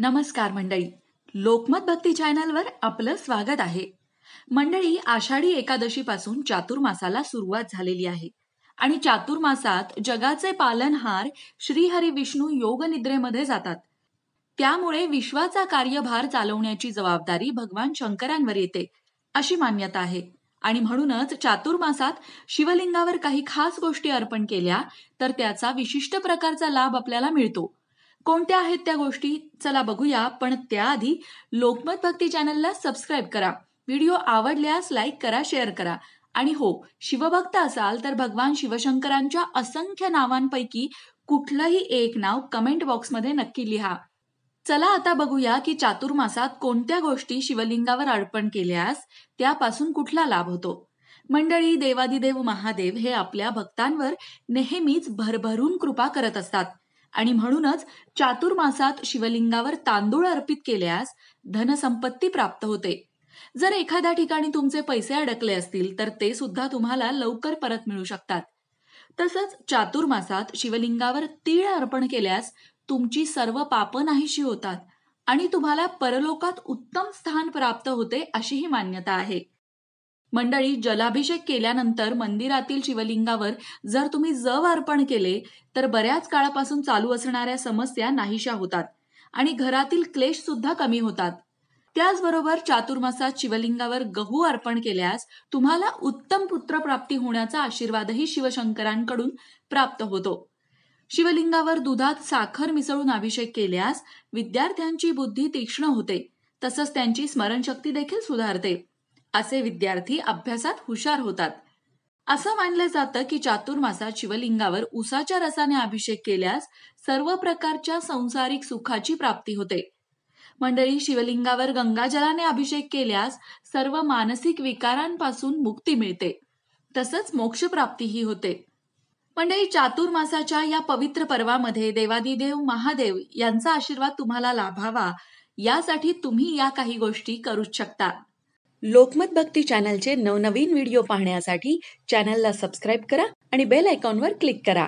नमस्कार मंडळी लोकमत भक्ती चॅनलवर आपलं स्वागत आहे मंडळी आषाढी एकादशीपासून चातुर्मासाला सुरुवात झालेली आहे आणि चातुर्मासात जगाचे पालनहार श्रीहरी विष्णू योगनिद्रेमध्ये जातात त्यामुळे विश्वाचा कार्यभार चालवण्याची जबाबदारी भगवान शंकरांवर येते अशी मान्यता आहे आणि म्हणूनच चातुर्मासात शिवलिंगावर काही खास गोष्टी अर्पण केल्या तर त्याचा विशिष्ट प्रकारचा लाभ आपल्याला मिळतो कोणत्या आहेत त्या गोष्टी चला बघूया पण त्याआधी लोकमत भक्ती चॅनलला सबस्क्राईब करा व्हिडिओ आवडल्यास लाईक करा शेअर करा आणि हो शिवभक्त असाल तर भगवान शिवशंकरांच्या असंख्य नावांपैकी कुठलंही एक नाव कमेंट बॉक्समध्ये नक्की लिहा चला आता बघूया की चातुर्मासात कोणत्या गोष्टी शिवलिंगावर अर्पण केल्यास त्यापासून कुठला लाभ होतो मंडळी देवादिदेव महादेव हे आपल्या भक्तांवर नेहमीच भरभरून कृपा करत असतात आणि म्हणूनच चातुर्मासात शिवलिंगावर तांदूळ अर्पित केल्यास धनसंपत्ती प्राप्त होते जर एखाद्या ठिकाणी तुमचे पैसे अडकले असतील तर ते सुद्धा तुम्हाला लवकर परत मिळू शकतात तसंच चातुर्मासात शिवलिंगावर तीळ अर्पण केल्यास तुमची सर्व पाप नाहीशी होतात आणि तुम्हाला परलोकात उत्तम स्थान प्राप्त होते अशीही मान्यता आहे मंडळी जलाभिषेक केल्यानंतर मंदिरातील शिवलिंगावर जर तुम्ही जव अर्पण केले तर बऱ्याच काळापासून चालू असणाऱ्या समस्या नाहीशा होतात आणि घरातील क्लेश सुद्धा कमी होतात त्याचबरोबर चातुर्मासात शिवलिंगावर गहू अर्पण केल्यास तुम्हाला उत्तम पुत्र प्राप्ती होण्याचा आशीर्वादही शिवशंकरांकडून प्राप्त होतो शिवलिंगावर दुधात साखर मिसळून अभिषेक केल्यास विद्यार्थ्यांची बुद्धी तीक्ष्ण होते तसंच त्यांची स्मरणशक्ती देखील सुधारते असे विद्यार्थी अभ्यासात हुशार होतात असं मानलं जातं की चातुर्मासात शिवलिंगावर उसाच्या रसाने अभिषेक केल्यास सर्व प्रकारच्या संसारिक सुखाची प्राप्ती होते मंडळी शिवलिंगावर गंगाजलाने अभिषेक केल्यास सर्व मानसिक विकारांपासून मुक्ती मिळते तसंच मोक्षप्राप्तीही होते मंडळी चातुर्मासाच्या या पवित्र पर्वामध्ये देवादिदेव महादेव यांचा आशीर्वाद तुम्हाला लाभावा यासाठी तुम्ही या काही गोष्टी करूच शकता लोकमत भक्ती चॅनलचे नवनवीन व्हिडिओ पाहण्यासाठी चॅनलला सबस्क्राईब करा आणि बेल आयकॉनवर क्लिक करा